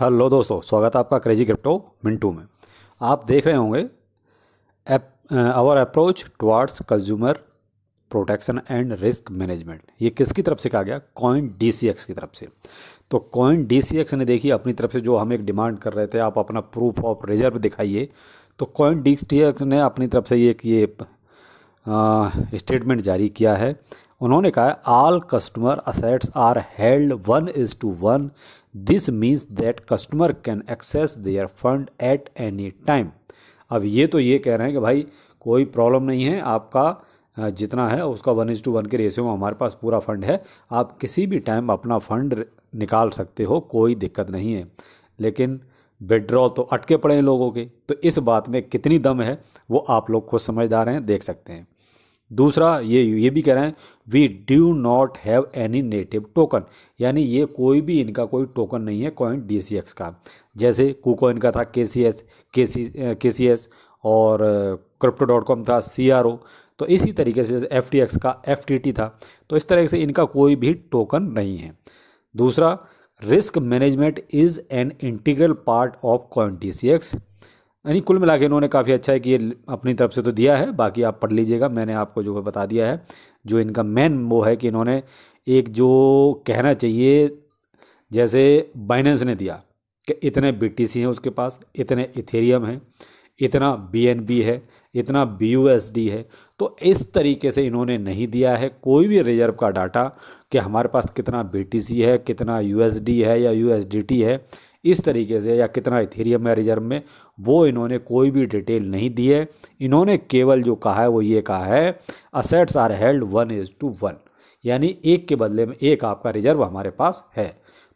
hello दोस्तों स्वागत है आपका क्रेजी क्रिप्टो मिंटू में आप देख रहे होंगे our approach towards consumer protection and risk management ये किसकी तरफ से कहा गया कॉइन डी की तरफ से तो कॉइन डी ने देखिए अपनी तरफ से जो हम एक डिमांड कर रहे थे आप अपना प्रूफ ऑफ रिजर्व दिखाइए तो कॉइन डी ने अपनी तरफ से एक ये स्टेटमेंट जारी किया है उन्होंने कहा all customer assets are held one is to one this means that customer can access their fund at any time अब ये तो ये कह रहे हैं कि भाई कोई प्रॉब्लम नहीं है आपका जितना है उसका वन इज टू वन के रेशियो में हमारे पास पूरा फंड है आप किसी भी टाइम अपना फंड निकाल सकते हो कोई दिक्कत नहीं है लेकिन विड्रॉ तो अटके पड़े हैं लोगों के तो इस बात में कितनी दम है वो आप लोग खुद समझदार हैं देख सकते हैं दूसरा ये ये भी कह रहे हैं we do not have any native token यानी ये कोई भी इनका कोई टोकन नहीं है कॉइन डी सी एक्स का जैसे कुकॉइन का था के C S K C K C S और क्रिप्टो डॉट कॉम था सी आर ओ तो इसी तरीके से जैसे एफ टी एक्स का एफ टी टी था तो इस तरह से इनका कोई भी टोकन नहीं है दूसरा risk management is an integral part of coin D C X यानी कुल मिला के इन्होंने काफ़ी अच्छा है कि ये अपनी तरफ से तो दिया है बाकी आप पढ़ लीजिएगा मैंने आपको जो बता दिया है जो इनका मेन वो है कि इन्होंने एक जो कहना चाहिए जैसे बाइनेंस ने दिया कि इतने बी हैं उसके पास इतने इथेरियम हैं इतना बी है इतना बी है तो इस तरीके से इन्होंने नहीं दिया है कोई भी रिजर्व का डाटा कि हमारे पास कितना बी है कितना यू है या यू है इस तरीके से या कितना इथेरियम है रिजर्व में वो इन्होंने कोई भी डिटेल नहीं दी है इन्होंने केवल जो कहा है वो ये कहा है assets are held one is to one यानी एक के बदले में एक आपका रिजर्व हमारे पास है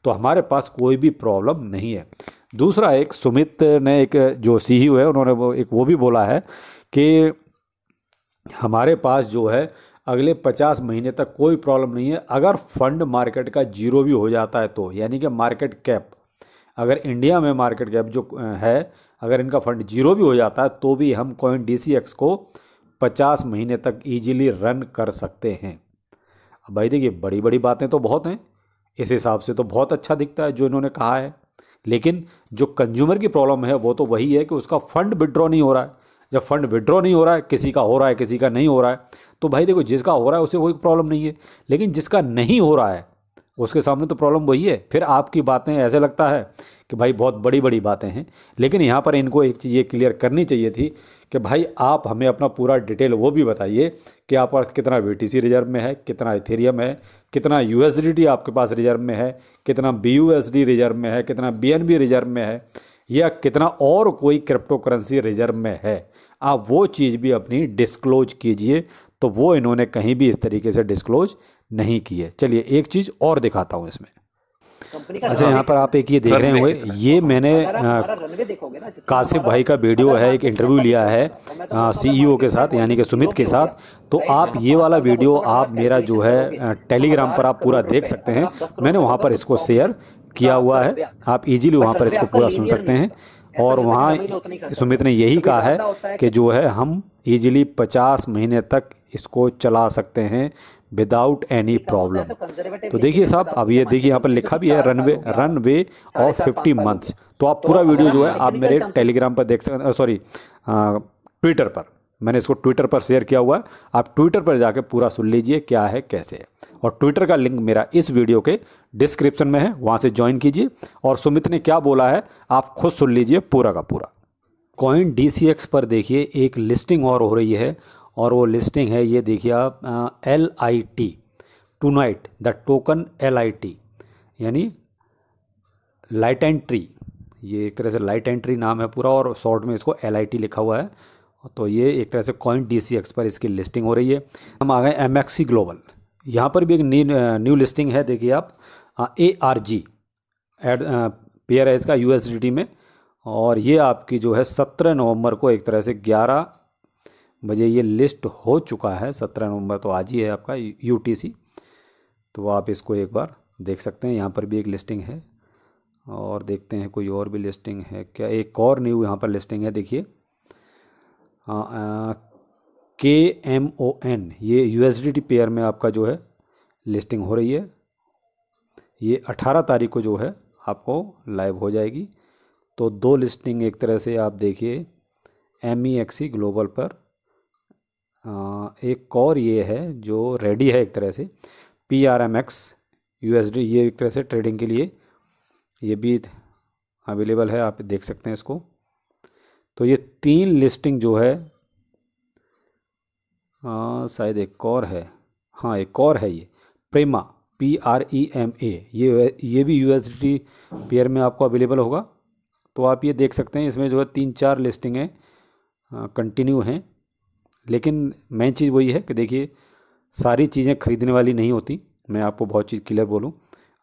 तो हमारे पास कोई भी प्रॉब्लम नहीं है दूसरा एक सुमित ने एक जो सी ही e है उन्होंने वो एक वो भी बोला है कि हमारे पास जो है अगले 50 महीने तक कोई प्रॉब्लम नहीं है अगर फंड मार्केट का जीरो भी हो जाता है तो यानी कि मार्केट कैप अगर इंडिया में मार्केट कैप जो है अगर इनका फंड जीरो भी हो जाता है तो भी हम कॉइन डी को 50 महीने तक ईजीली रन कर सकते हैं अब भाई देखिए बड़ी बड़ी बातें तो बहुत हैं इस हिसाब से तो बहुत अच्छा दिखता है जो इन्होंने कहा है लेकिन जो कंज्यूमर की प्रॉब्लम है वो तो वही है कि उसका फ़ंड विड्रॉ नहीं हो रहा है जब फंड विड्रॉ नहीं हो रहा है किसी का हो रहा है किसी का नहीं हो रहा है तो भाई देखो जिसका हो रहा है उसे कोई प्रॉब्लम नहीं है लेकिन जिसका नहीं हो रहा है उसके सामने तो प्रॉब्लम वही है फिर आपकी बातें ऐसे लगता है कि भाई बहुत बड़ी बड़ी बातें हैं लेकिन यहाँ पर इनको एक चीज़ ये क्लियर करनी चाहिए थी कि भाई आप हमें अपना पूरा डिटेल वो भी बताइए कि आप पास कितना वी रिजर्व में है कितना इथेरियम है कितना यू आपके पास रिजर्व में है कितना बी रिजर्व में है कितना बी रिजर्व में है या कितना और कोई क्रिप्टो करेंसी रिजर्व में है आप वो चीज़ भी अपनी डिस्क्लोज कीजिए तो वो इन्होंने कहीं भी इस तरीके से डिस्क्लोज नहीं की है चलिए एक चीज़ और दिखाता हूँ इसमें अच्छा यहाँ पर आप एक ये देख रहे हुए ये मैंने कासिफ भाई का वीडियो है एक इंटरव्यू लिया है सीईओ e के साथ यानी कि सुमित के साथ तो आप ये वाला वीडियो आप मेरा जो है टेलीग्राम पर आप पूरा देख सकते हैं मैंने वहाँ पर इसको शेयर किया हुआ है आप इजीली वहाँ पर इसको पूरा सुन सकते हैं और वहाँ सुमित ने यही कहा है कि जो है हम इजीली पचास महीने तक इसको चला सकते हैं विदाउट एनी प्रॉब्लम तो देखिए साहब अब ये तो देखिए यहाँ पर लिखा तो भी है runway runway of fifty months तो आप तो पूरा वीडियो जो है आप मेरे टेलीग्राम पर देख सकते सॉरी ट्विटर पर मैंने इसको ट्विटर पर शेयर किया हुआ है आप ट्विटर पर जाकर पूरा सुन लीजिए क्या है कैसे है और ट्विटर का लिंक मेरा इस वीडियो के डिस्क्रिप्शन में है वहाँ से ज्वाइन कीजिए और सुमित ने क्या बोला है आप खुद सुन लीजिए पूरा का पूरा कॉइन डी पर देखिए एक लिस्टिंग और हो रही है और वो लिस्टिंग है ये देखिए आप L I T tonight the token L I T यानी लाइट एंट्री ये एक तरह से लाइट एंट्री नाम है पूरा और शॉर्ट में इसको एल आई टी लिखा हुआ है तो ये एक तरह से कॉइन डी सी एक्स पर इसकी लिस्टिंग हो रही है हम आ गए एम एक्स सी ग्लोबल यहाँ पर भी एक न्यू लिस्टिंग है देखिए आप A R G add pair है इसका यू एस डी टी में और ये आपकी जो है सत्रह नवंबर को एक तरह से ग्यारह बजे ये लिस्ट हो चुका है सत्रह नवंबर तो आज ही है आपका यू तो आप इसको एक बार देख सकते हैं यहाँ पर भी एक लिस्टिंग है और देखते हैं कोई और भी लिस्टिंग है क्या एक और न्यू यहाँ पर लिस्टिंग है देखिए के एम ओ एन ये U S D T pair में आपका जो है लिस्टिंग हो रही है ये अठारह तारीख को जो है आपको लाइव हो जाएगी तो दो लिस्टिंग एक तरह से आप देखिए एम ई एक्सी ग्लोबल पर हाँ, एक और ये है जो रेडी है एक तरह से P R M X U S D ये एक तरह से ट्रेडिंग के लिए ये भी अवेलेबल है आप देख सकते हैं इसको तो ये तीन लिस्टिंग जो है हाँ, शायद एक और है हाँ एक और है ये प्रेमा P R E M A ये ये भी यू एस डी पेयर में आपको अवेलेबल होगा तो आप ये देख सकते हैं इसमें जो है तीन चार लिस्टिंग हैं कंटिन्यू हाँ, हैं लेकिन मेन चीज़ वही है कि देखिए सारी चीज़ें खरीदने वाली नहीं होती मैं आपको बहुत चीज़ क्लियर बोलूँ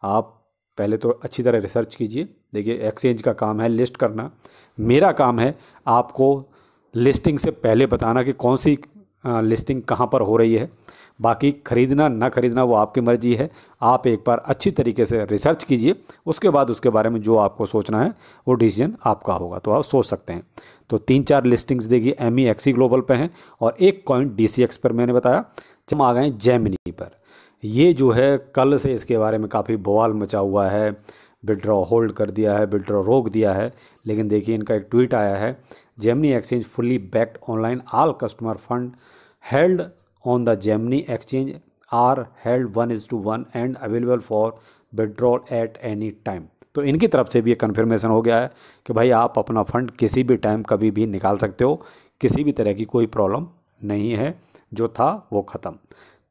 आप पहले तो अच्छी तरह रिसर्च कीजिए देखिए एक्सचेंज का काम है लिस्ट करना मेरा काम है आपको लिस्टिंग से पहले बताना कि कौन सी लिस्टिंग कहाँ पर हो रही है बाकी खरीदना ना खरीदना वो आपकी मर्जी है आप एक बार अच्छी तरीके से रिसर्च कीजिए उसके बाद उसके बारे में जो आपको सोचना है वो डिसीजन आपका होगा तो आप सोच सकते हैं तो तीन चार लिस्टिंग्स देखिए एम ई एक्सी ग्लोबल पे हैं और एक कॉइन डी सी एक्स पर मैंने बताया जब आ गए जैमिनी पर ये जो है कल से इसके बारे में काफ़ी बवाल मचा हुआ है विड्रॉ होल्ड कर दिया है विड्रॉ रोक दिया है लेकिन देखिए इनका एक ट्वीट आया है Gemini exchange fully backed online all customer fund held on the Gemini exchange are held one is to one and available for withdrawal at any time तो इनकी तरफ से भी ये कन्फर्मेशन हो गया है कि भाई आप अपना फ़ंड किसी भी टाइम कभी भी निकाल सकते हो किसी भी तरह की कोई प्रॉब्लम नहीं है जो था वो ख़त्म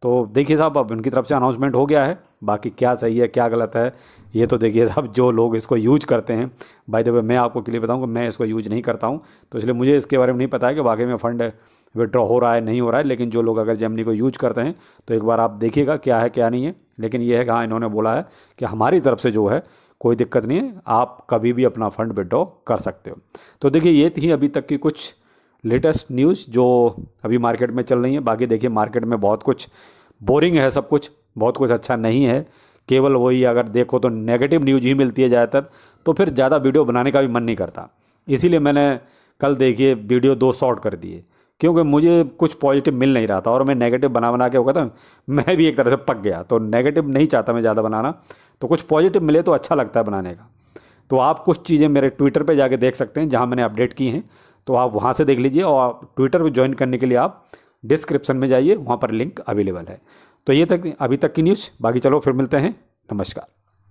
तो देखिए साहब अब उनकी तरफ से अनाउंसमेंट हो गया है बाकी क्या सही है क्या गलत है ये तो देखिए साहब जो लोग इसको यूज करते हैं बाय द वे मैं आपको क्लियर बताऊँ कि मैं इसको यूज नहीं करता हूँ तो इसलिए मुझे इसके बारे में नहीं पता है कि वाकई में फ़ंड विड्रॉ हो रहा है नहीं हो रहा है लेकिन जो लोग अगर जेमनी को यूज करते हैं तो एक बार आप देखिएगा क्या है क्या नहीं है लेकिन ये है कि हाँ इन्होंने बोला है कि हमारी तरफ से जो है कोई दिक्कत नहीं है आप कभी भी अपना फंड विड्रॉ कर सकते हो तो देखिए ये थी अभी तक की कुछ लेटेस्ट न्यूज़ जो अभी मार्केट में चल रही है बाकी देखिए मार्केट में बहुत कुछ बोरिंग है सब कुछ बहुत कुछ अच्छा नहीं है केवल वही अगर देखो तो नेगेटिव न्यूज ही मिलती है ज़्यादातर तो फिर ज़्यादा वीडियो बनाने का भी मन नहीं करता इसीलिए मैंने कल देखिए वीडियो दो शॉर्ट कर दिए क्योंकि मुझे कुछ पॉजिटिव मिल नहीं रहा था और मैं नेगेटिव बना बना के होगा था मैं भी एक तरह से पक गया तो नेगेटिव नहीं चाहता मैं ज़्यादा बनाना तो कुछ पॉजिटिव मिले तो अच्छा लगता है बनाने का तो आप कुछ चीज़ें मेरे ट्विटर पर जाके देख सकते हैं जहाँ मैंने अपडेट की हैं तो आप वहाँ से देख लीजिए और ट्विटर पर ज्वाइन करने के लिए आप डिस्क्रिप्शन में जाइए वहाँ पर लिंक अवेलेबल है तो ये तक अभी तक की न्यूज़ बाकी चलो फिर मिलते हैं नमस्कार